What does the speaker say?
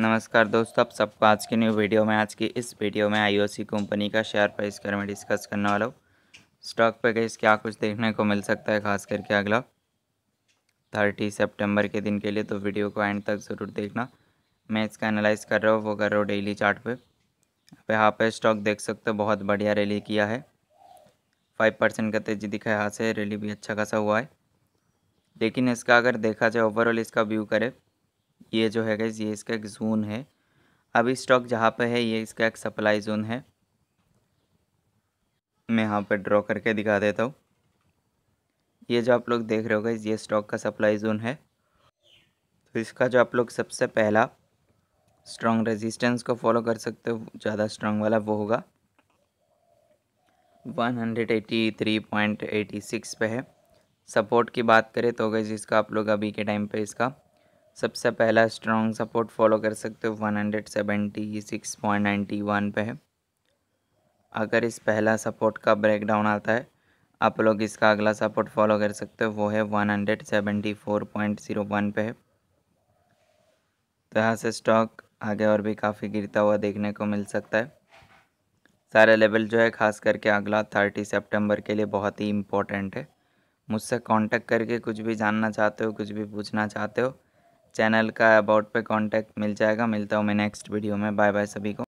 नमस्कार दोस्तों आप सबको आज की न्यू वीडियो में आज की इस वीडियो में आईओसी कंपनी का शेयर प्राइस बारे में डिस्कस करने वाला हूँ स्टॉक पे गई क्या कुछ देखने को मिल सकता है खास करके अगला थर्टी सितंबर के दिन के लिए तो वीडियो को एंड तक ज़रूर देखना मैं इसका एनालाइज कर रहा हूँ वो कर रहा हूँ डेली चार्ट पे आप यहाँ पे स्टॉक देख सकते हो बहुत बढ़िया रैली किया है फाइव परसेंट का तेजी दिखा है यहाँ से रैली भी अच्छा खासा हुआ है लेकिन इसका अगर देखा जाए ओवरऑल इसका व्यू करें ये जो है गैस ये इसका एक जोन है अभी स्टॉक जहाँ पे है ये इसका एक सप्लाई जोन है मैं यहाँ पे ड्रॉ करके दिखा देता हूँ ये जो आप लोग देख रहे हो गैस ये स्टॉक का सप्लाई जोन है तो इसका जो आप लोग सबसे पहला स्ट्रॉन्ग रेजिस्टेंस को फॉलो कर सकते हो ज़्यादा स्ट्रॉन्ग वाला वो होगा 183.86 पे है सपोर्ट की बात करें तो गई जिसका आप लोग अभी के टाइम पे इसका सबसे पहला स्ट्रॉन्ग सपोर्ट फॉलो कर सकते हो one hundred seventy six point ninety one पे है अगर इस पहला सपोर्ट का ब्रेकडाउन आता है आप लोग इसका अगला सपोर्ट फॉलो कर सकते हो वो है one hundred seventy four point zero one पे है तो यहाँ से स्टॉक आगे और भी काफ़ी गिरता हुआ देखने को मिल सकता है सारे लेवल जो है खास करके अगला थर्टी सेप्टेम्बर के लिए बहुत ही इम्पोर्टेंट है मुझसे कांटेक्ट करके कुछ भी जानना चाहते हो कुछ भी पूछना चाहते हो चैनल का अबाउट पे कांटेक्ट मिल जाएगा मिलता हूँ मैं नेक्स्ट वीडियो में बाय बाय सभी को